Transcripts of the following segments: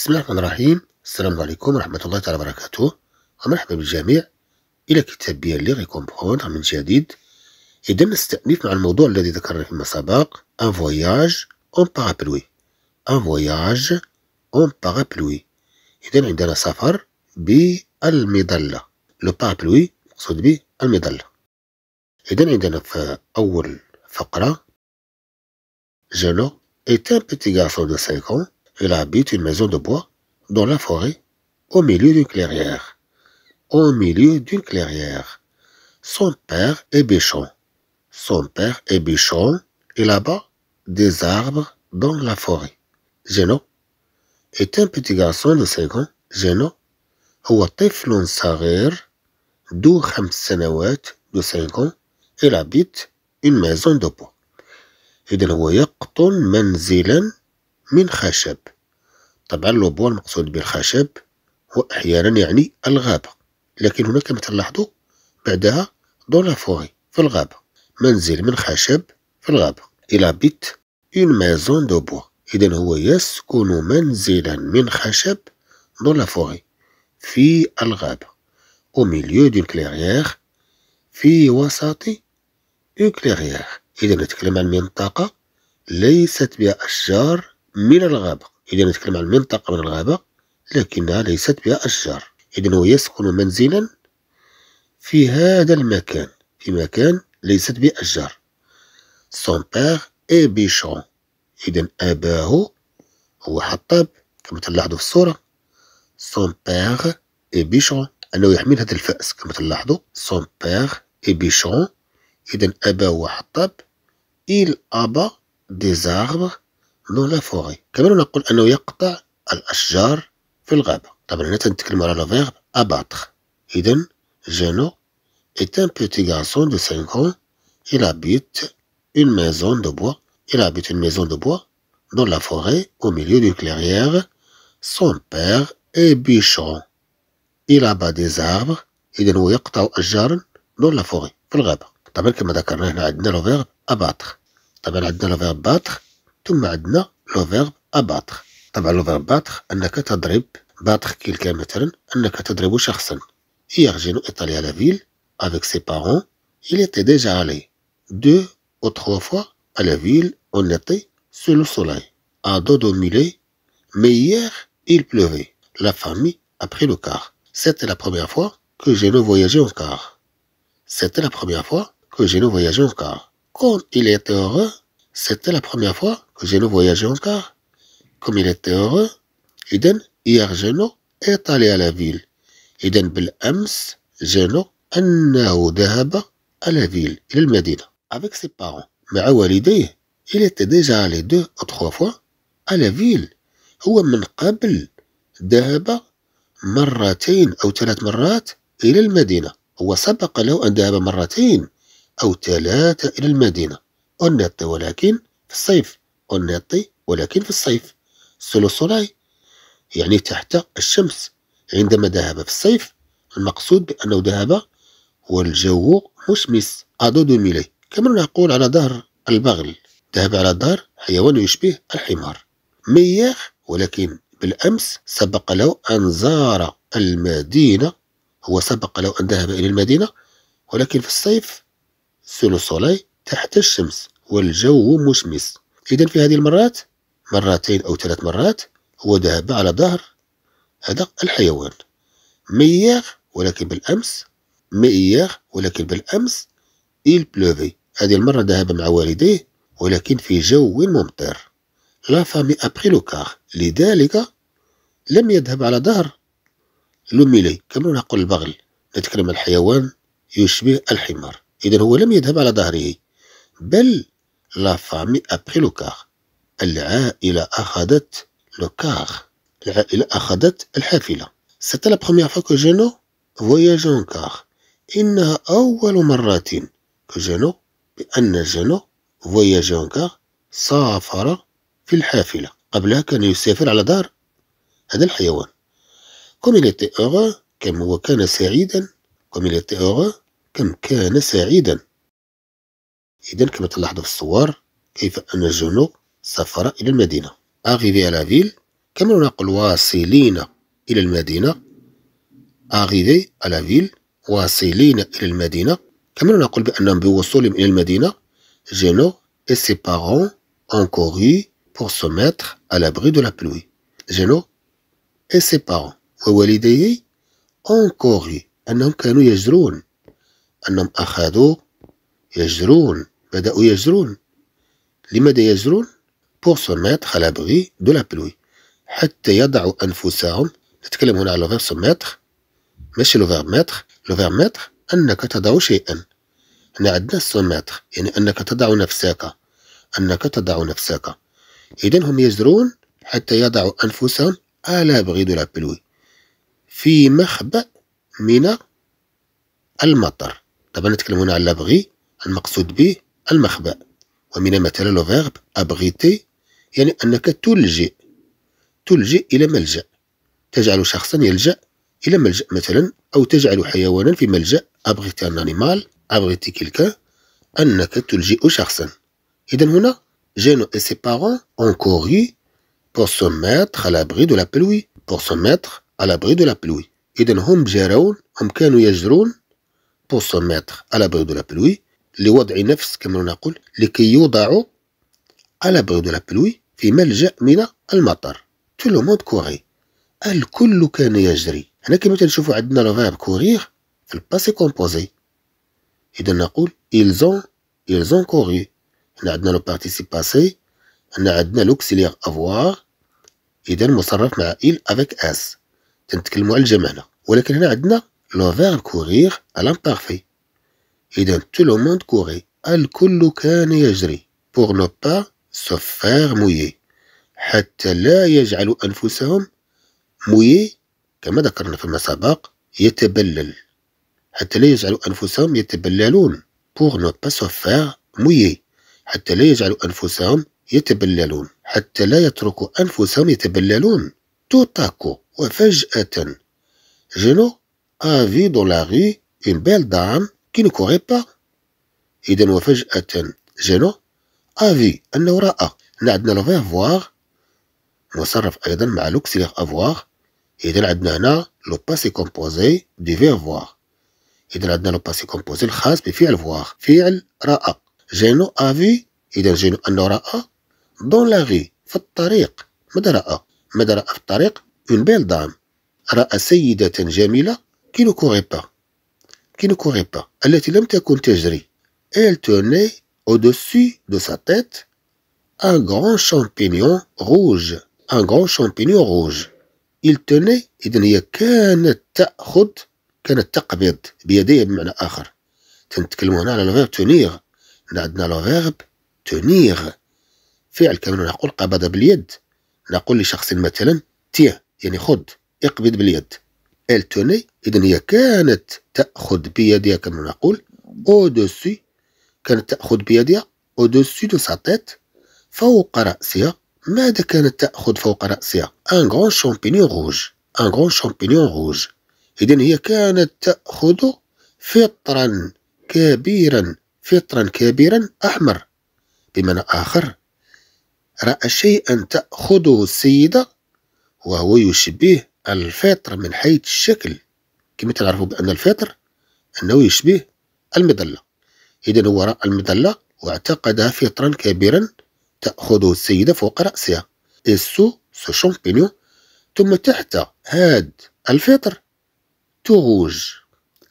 بسم الله الرحمن الرحيم السلام عليكم ورحمة الله تعالى وبركاته ومرحبا بالجميع إلى كتاب بيان لي ريكومبخوندر من جديد إذا نستأنف مع الموضوع الذي ذكرنا فيما سبق أن فواياج أون بارابلوي أن فواياج أون بارابلوي إذا عندنا سفر بالمظلة لو بارابلوي مقصود به المظلة إذا عندنا في أول فقرة جالو ايتان بيتي غارسون دو 5 Il habite une maison de bois, dans la forêt, au milieu d'une clairière. Au milieu d'une clairière. Son père est bichon. Son père est bichon. et là-bas, des arbres dans la forêt. Geno est un petit garçon de 5 ans. ou هو de 5 ans. Il habite une maison de bois. et maison de bois. من خشب طبعا لوبوا المقصود بالخشب هو أحيانا يعني الغابة لكن هناك كما تلاحظوا بعدها دون فوري في الغابة منزل من خشب في الغابة إلى بيت اون ميزون دو بوا إذا هو يسكن منزلا من خشب دون فوري في الغابة أو ميليو دون كليريير في وسط اون كليريير إذا نتكلم عن منطقة ليست بها أشجار من الغابة إذا نتكلم عن منطقة من الغابة لكنها ليست بها أشجار إذا هو يسكن منزلا في هذا المكان في مكان ليست به أشجار سون بيغ إي بيشون إذا أباه هو حطاب كما تلاحظوا في الصورة سون بيغ إي بيشون أنه يحمل هذا الفأس كما تلاحظوا سون بيغ إي بيشون إذا أباه هو حطاب إل أبا دي زاربر لونافوري كمان نقول أنه يقطع الأشجار في الغابة طبعا هنا تنتكلم على لو فيرب أباتخ إذن جينو est un petit garçon de 5 ans. Il habite une maison de bois. Il habite une maison de bois dans la forêt au milieu d'une clairière. Son père est bûcheron. Il abat des arbres. إذا هو يقطع أشجارا dans la forêt في الغابة. طبعا كما ذكرنا هنا عندنا لو فيرب اباتر طبعا عندنا لو فيرب باتر ثم عندنا لو فيرب اباتر طبعا لو فيرب باتر انك تضرب باتر كيلكا مثلا Hier, تضرب est allé à la ville avec ses parents il était déjà allé deux ou trois fois à la ville en été sous le soleil à dodo de mulet mais hier il pleuvait la famille a pris le car c'était la première fois que j'ai voyageait en car c'était la première fois que j'ai voyageait en car quand il était heureux C'était la première fois que je le voyageais encore. Comme il était heureux, إذن يرجل إيطاليا على فيل إذن بالأمس جانو أنه ذهب على فيل إلى المدينة avec ses parents مع والديه il était déjà allé deux ou trois fois à la ville هو من قبل ذهب مرتين أو ثلاث مرات إلى المدينة هو سبق له أن ذهب مرتين أو ثلاثة إلى المدينة النط ولكن في الصيف النط ولكن في الصيف سولو سولاي يعني تحت الشمس عندما ذهب في الصيف المقصود بأنه ذهب والجو مشمس أدو ميلي كما نقول على ظهر البغل ذهب على ظهر حيوان يشبه الحمار مياه ولكن بالأمس سبق له أن زار المدينة هو سبق له أن ذهب إلى المدينة ولكن في الصيف سولو سولاي تحت الشمس والجو مشمس إذا في هذه المرات مرتين أو ثلاث مرات هو ذهب على ظهر هذا الحيوان مييغ ولكن بالأمس مييغ ولكن بالأمس إل بلوفي هذه المرة ذهب مع والديه ولكن في جو ممطر لا فامي أبخي لوكار لذلك لم يذهب على ظهر لوميلي كما نقول البغل نتكلم الحيوان يشبه الحمار إذا هو لم يذهب على ظهره بل لا فامي ابري لو العائلة أخذت لو العائلة أخذت الحافلة سيتا لا بخومييغ فوا كو جينو فواياجي اون إنها أول مرة كو جينو بأن جينو فواياجي اون سافر في الحافلة قبلها كان يسافر على دار هذا الحيوان كوم إلي تي كم هو كان سعيدا كوم إلي تي كم كان سعيدا إذا كما تلاحظوا في الصور كيف أن جونو سافر إلى المدينة أغيفي على فيل كما نقول واصلين إلى المدينة أغيفي على فيل واصلين إلى المدينة كما نقول بأنهم بوصولهم إلى المدينة جونو et ses parents ont couru pour se mettre à l'abri de la pluie. Geno et ses parents ووالديه ont couru أنهم كانوا يجرون أنهم أخذوا يجرون بدأوا يجرون لماذا يجرون؟ pour se mettre à l'abri de la pluie حتى يضعوا أنفسهم نتكلم هنا على verbe se mettre ماشي لو verbe mettre لو verbe mettre أنك تضع شيئا هنا عندنا se mettre يعني أنك تضع نفسك أنك تضع نفسك إذا هم يجرون حتى يضعوا أنفسهم l'abri بغي دو pluie في مخبأ من المطر طبعا نتكلم هنا على l'abri المقصود به المخبأ ومن مثل لو فيرب أبغيتي يعني أنك تلجئ تلجئ إلى ملجأ تجعل شخصا يلجأ إلى ملجأ مثلا أو تجعل حيوانا في ملجأ أبغيتي أن أنيمال أبغيتي كيلكا أنك تلجئ شخصا إذا هنا جينو اي سي بارون اون كوري بور سو mettre على l'abri دو la بور سو se mettre à l'abri de إذا هم جارون هم كانوا يجرون بور سو mettre على l'abri دو la لوضع نفس كما نقول لكي يوضع على بعد لابلوي في ملجأ من المطر تو لو موند كوري الكل كان يجري هنا كما تنشوفوا عندنا لو فيرب كورير في الباسي كومبوزي اذا نقول إلزون إلزون كوري هنا عندنا لو بارتيسيب باسي هنا عندنا لوكسيليغ افوار اذا مصرف مع إل افيك اس تنتكلموا على الجمع ولكن هنا عندنا لو فيرب كورير على الامبارفي إذا dans tout le monde courait. الكل كان يجري pour ne pas se faire mouiller حتى لا يجعلوا أنفسهم مويي كما ذكرنا فيما سبق يتبلل حتى لا يجعلوا أنفسهم يتبللون pour ne pas se faire mouiller حتى لا يجعلوا أنفسهم يتبللون حتى لا يتركوا أنفسهم يتبللون توتاكو وفجأة جنو a vu dans la rue une belle dame كي كوغي با إذا وفجأة جينو أفي أنه رأى هنا عندنا لو فيفوار مصرف أيضا مع لوكسيغ أفوار إذا عندنا هنا لو باسي كومبوزي دي فيفوار إذا عندنا لو باسي كومبوزي الخاص بفعل فوار فعل رأى جينو أفي إذا جينو أنه رأى دون لا في الطريق ماذا رأى؟ ماذا رأى في الطريق؟ اون بيل دام رأى سيدة جميلة كي نو با qui ne courait pas. Et elle tenait au-dessus de sa tête un grand champignon rouge. Un grand champignon rouge. Il tenait إذا هي كانت تأخذ كانت تقبض بيديها بمعنى آخر تنتكلموا هنا على الفيرب تونيغ عندنا الفيرب تنير فعل كما نقول قبض باليد نقول لشخص مثلا تيه يعني خد اقبض باليد التوني إذن هي كانت تأخذ بيدها كما نقول أو دوسي كانت تأخذ بيدها أو دوسي دو ساتيت فوق رأسها ماذا كانت تأخذ فوق رأسها؟ أن غون شامبينيون روج أن غون شامبينيون روج إذن هي كانت تأخذ فطرا كبيرا فطرا كبيرا أحمر بمعنى آخر رأى شيئا تأخذه السيدة وهو يشبه الفطر من حيث الشكل كما تعرفوا بأن الفطر أنه يشبه المظلة إذا هو المظلة واعتقدها فطرا كبيرا تأخذه السيدة فوق رأسها السو سو شومبينيو ثم تحت هاد الفطر توغوج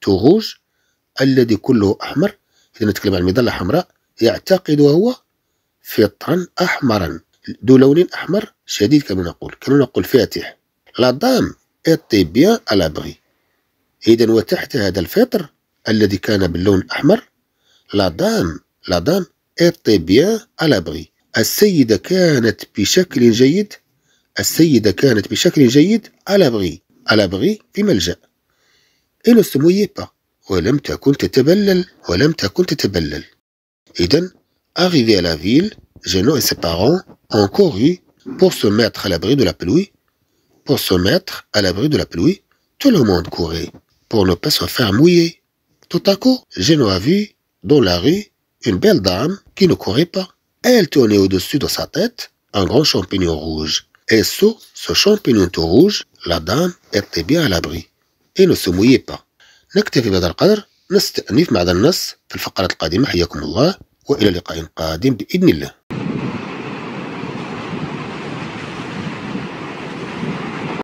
توغوج الذي كله أحمر إذا نتكلم عن المظلة حمراء يعتقدها هو فطرا أحمرا ذو لون أحمر شديد كما نقول كما نقول فاتح لا دام اتي بيان على بغي إذا وتحت هذا الفطر الذي كان باللون الأحمر لا دام لا دام اتي بيان على بغي السيدة كانت بشكل جيد السيدة كانت بشكل جيد على بغي على بغي في ملجأ إلو با ولم تكن تتبلل ولم تكن تتبلل إذا arrivé à la ville, Geno et ses parents ont couru pour se mettre à l'abri de la pluie pour se mettre à l'abri de la pluie, tout le monde courait pour ne pas se faire mouiller. Tout à coup, Geno a vu, dans la rue, une belle dame qui ne courait pas. Elle tenait au-dessus de sa tête un grand champignon rouge. Et sous ce champignon tout rouge, la dame était bien à l'abri et ne se mouillait pas.